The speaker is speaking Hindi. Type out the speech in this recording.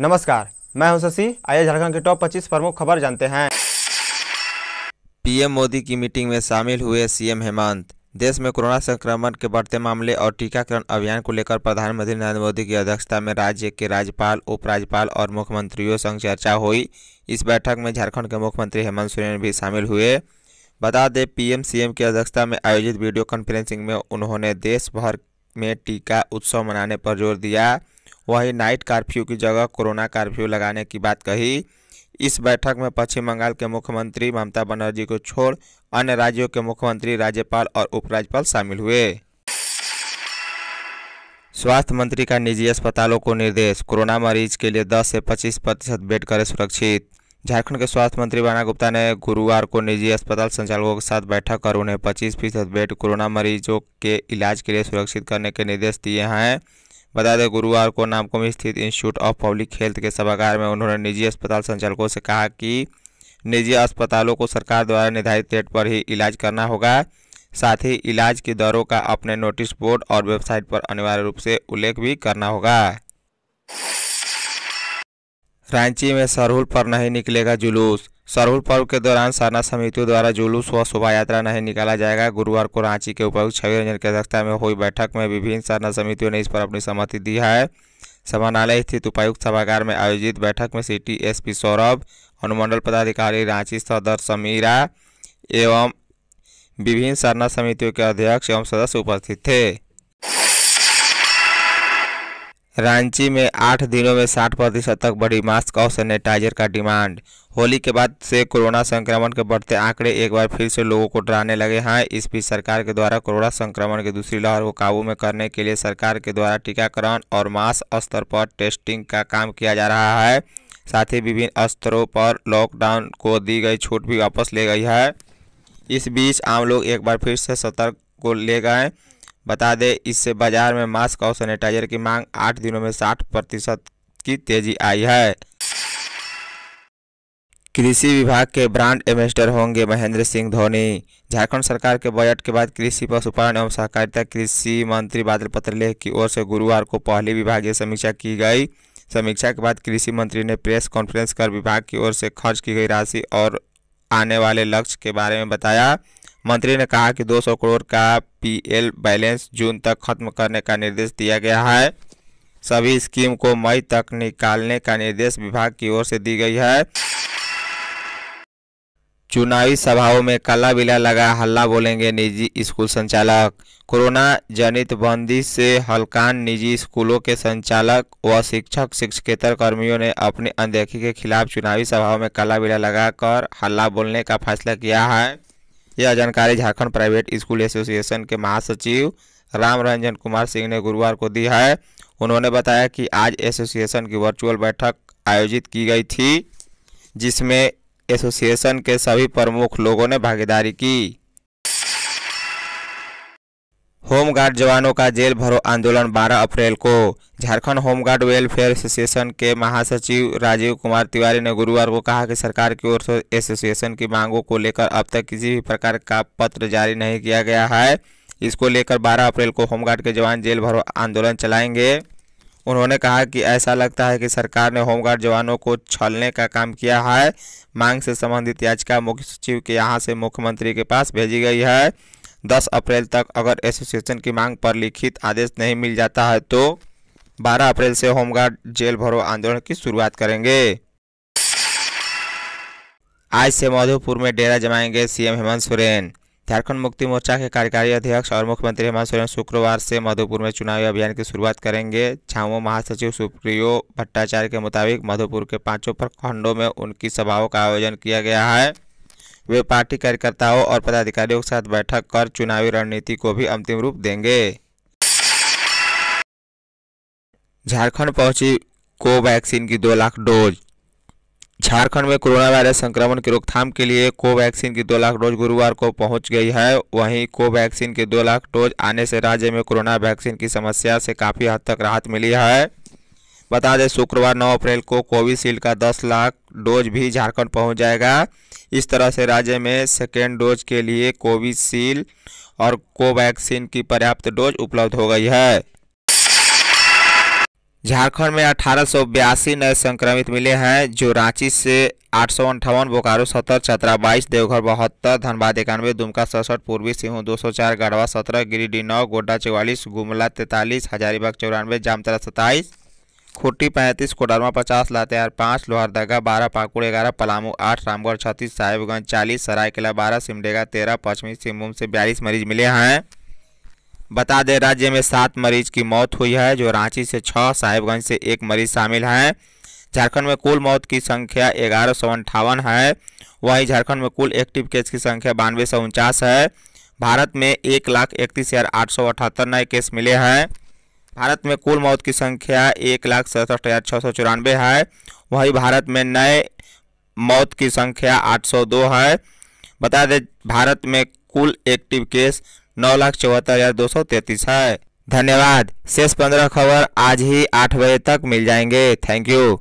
नमस्कार मैं हूं शशि आइए झारखंड के टॉप 25 प्रमुख खबर जानते हैं पीएम मोदी की मीटिंग में शामिल हुए सीएम हेमंत देश में कोरोना संक्रमण के बढ़ते मामले और टीकाकरण अभियान को लेकर प्रधानमंत्री नरेंद्र मोदी की अध्यक्षता में राज्य के राज्यपाल उपराज्यपाल और मुख्यमंत्रियों संग चर्चा हुई इस बैठक में झारखंड के मुख्यमंत्री हेमंत सोरेन भी शामिल हुए बता दें पीएम सीएम की अध्यक्षता में आयोजित वीडियो कॉन्फ्रेंसिंग में उन्होंने देश भर में टीका उत्सव मनाने पर जोर दिया वहीं नाइट कर्फ्यू की जगह कोरोना कर्फ्यू लगाने की बात कही इस बैठक में पश्चिम बंगाल के मुख्यमंत्री ममता बनर्जी को छोड़ अन्य राज्यों के मुख्यमंत्री राज्यपाल और उपराज्यपाल शामिल हुए स्वास्थ्य मंत्री का निजी अस्पतालों को निर्देश कोरोना मरीज के लिए 10 से 25 प्रतिशत बेड करें सुरक्षित झारखंड के स्वास्थ्य मंत्री बाना गुप्ता ने गुरुवार को निजी अस्पताल संचालकों के साथ बैठक कर उन्हें 25 फीसद बेड कोरोना मरीजों के इलाज के लिए सुरक्षित करने के निर्देश दिए हैं बता दें गुरुवार को नामकुम स्थित इंस्टीट्यूट ऑफ पब्लिक हेल्थ के सभागार में उन्होंने निजी अस्पताल संचालकों से कहा कि निजी अस्पतालों को सरकार द्वारा निर्धारित रेट पर ही इलाज करना होगा साथ ही इलाज की दरों का अपने नोटिस बोर्ड और वेबसाइट पर अनिवार्य रूप से उल्लेख भी करना होगा रांची में सरहुल पर नहीं निकलेगा जुलूस सरहुल पर्व के दौरान सरना समितियों द्वारा जुलूस व शोभा यात्रा नहीं निकाला जाएगा गुरुवार को रांची के उपायुक्त छवि रंजन की अध्यक्षता में हुई बैठक में विभिन्न सरना समितियों ने इस पर अपनी सहमति दी है समानालय स्थित उपायुक्त सभागार में आयोजित बैठक में सिटी एसपी सौरभ अनुमंडल पदाधिकारी रांची सदर समीरा एवं विभिन्न सरना समितियों के अध्यक्ष एवं सदस्य उपस्थित थे रांची में आठ दिनों में साठ प्रतिशत तक बढ़ी मास्क और सैनिटाइजर का डिमांड होली के बाद से कोरोना संक्रमण के बढ़ते आंकड़े एक बार फिर से लोगों को डराने लगे हैं इस बीच सरकार के द्वारा कोरोना संक्रमण की दूसरी लहर को काबू में करने के लिए सरकार के द्वारा टीकाकरण और मास स्तर पर टेस्टिंग का काम किया जा रहा है साथ ही विभिन्न स्तरों पर लॉकडाउन को दी गई छूट भी वापस ले गई है इस बीच आम लोग एक बार फिर से सतर्क को ले गए बता दें इससे बाजार में मास्क और सैनिटाइजर की मांग आठ दिनों में साठ प्रतिशत की तेजी आई है कृषि विभाग के ब्रांड एम्बेसडर होंगे महेंद्र सिंह धोनी झारखंड सरकार के बजट के बाद कृषि पशुपालन एवं सहकारिता कृषि मंत्री बादल पत्रलेख की ओर से गुरुवार को पहली विभागीय समीक्षा की गई समीक्षा के बाद कृषि मंत्री ने प्रेस कॉन्फ्रेंस कर विभाग की ओर से खर्च की गई राशि और आने वाले लक्ष्य के बारे में बताया मंत्री ने कहा कि 200 करोड़ का पीएल बैलेंस जून तक खत्म करने का निर्देश दिया गया है सभी स्कीम को मई तक निकालने का निर्देश विभाग की ओर से दी गई है चुनावी सभाओं में काला बिला लगा हल्ला बोलेंगे निजी स्कूल संचालक कोरोना जनित बंदी से हलकान निजी स्कूलों के संचालक व शिक्षक शिक्षकेतर कर्मियों ने अपनी अनदेखी के खिलाफ चुनावी सभाओं में काला बिला लगाकर हल्ला बोलने का फैसला किया है यह जानकारी झारखंड प्राइवेट स्कूल एसोसिएशन के महासचिव राम रंजन कुमार सिंह ने गुरुवार को दी है उन्होंने बताया कि आज एसोसिएशन की वर्चुअल बैठक आयोजित की गई थी जिसमें एसोसिएशन के सभी प्रमुख लोगों ने भागीदारी की होमगार्ड जवानों का जेल भरो आंदोलन 12 अप्रैल को झारखंड होमगार्ड वेलफेयर एसोसिएशन के महासचिव राजीव कुमार तिवारी ने गुरुवार को कहा कि सरकार की ओर से एसोसिएशन की मांगों को लेकर अब तक किसी भी प्रकार का पत्र जारी नहीं किया गया है इसको लेकर 12 अप्रैल को होमगार्ड के जवान जेल भरो आंदोलन चलाएंगे उन्होंने कहा कि ऐसा लगता है कि सरकार ने होमगार्ड जवानों को छलने का काम किया है मांग से संबंधित याचिका मुख्य सचिव के यहाँ से मुख्यमंत्री के पास भेजी गई है 10 अप्रैल तक अगर एसोसिएशन की मांग पर लिखित आदेश नहीं मिल जाता है तो 12 अप्रैल से होमगार्ड जेल भरो आंदोलन की शुरुआत करेंगे आज से मधुपुर में डेरा जमाएंगे सीएम हेमंत सोरेन झारखंड मुक्ति मोर्चा के कार्यकारी अध्यक्ष और मुख्यमंत्री हेमंत सोरेन शुक्रवार से मधुपुर में चुनावी अभियान की शुरुआत करेंगे झामुमो महासचिव सुप्रियो भट्टाचार्य के मुताबिक मधुपुर के पांचों प्रखंडों में उनकी सभाओं का आयोजन किया गया है वे पार्टी कार्यकर्ताओं और पदाधिकारियों के साथ बैठक कर चुनावी रणनीति को भी अंतिम रूप देंगे झारखंड पहुंची कोवैक्सीन की दो लाख डोज झारखंड में कोरोना वायरस संक्रमण की रोकथाम के लिए कोवैक्सीन की दो लाख डोज गुरुवार को पहुंच गई है वहीं कोवैक्सीन की दो लाख डोज आने से राज्य में कोरोना वैक्सीन की समस्या से काफ़ी हद तक राहत मिली है बता दें शुक्रवार 9 अप्रैल को कोविशील्ड का 10 लाख डोज भी झारखंड पहुंच जाएगा इस तरह से राज्य में सेकेंड डोज के लिए कोविशील्ड और कोवैक्सीन की पर्याप्त डोज उपलब्ध हो गई है झारखंड में अठारह नए संक्रमित मिले हैं जो रांची से आठ सौ अंठावन बोकारो सत्तर चतरा बाईस देवघर बहत्तर धनबाद इक्यानवे दुमका सड़सठ पूर्वी सिंहू दो सौ चार गढ़वा सत्रह गिरिडीह नौ गोड्डा चौवालीस गुमला तैंतालीस हजारीबाग चौरानवे जामतरा सत्ताईस खुट्टी पैंतीस कोडरमा पचास लातेहार पाँच लोहरदगा बारह पाकुड़ ग्यारह पलामू आठ रामगढ़ छत्तीस साहिबगंज चालीस सरायकला बारह सिमडेगा तेरह पश्चिमी सिंहभूम से बयालीस मरीज मिले हैं बता दें राज्य में सात मरीज की मौत हुई है जो रांची से छः साहिबगंज से एक मरीज शामिल हैं झारखंड में कुल मौत की संख्या ग्यारह सौ अंठावन है वहीं झारखंड में कुल एक्टिव केस की संख्या बानवे सौ उनचास है भारत में एक लाख इकतीस हज़ार आठ सौ अठहत्तर नए केस मिले हैं भारत में कुल मौत की संख्या एक लाख सड़सठ हज़ार छः सौ चौरानवे है वहीं भारत में नए मौत की संख्या आठ सौ दो है बता दें भारत में कुल एक्टिव केस नौ लाख चौहत्तर हज़ार दो सौ तैंतीस है धन्यवाद शेष पंद्रह खबर आज ही आठ बजे तक मिल जाएंगे थैंक यू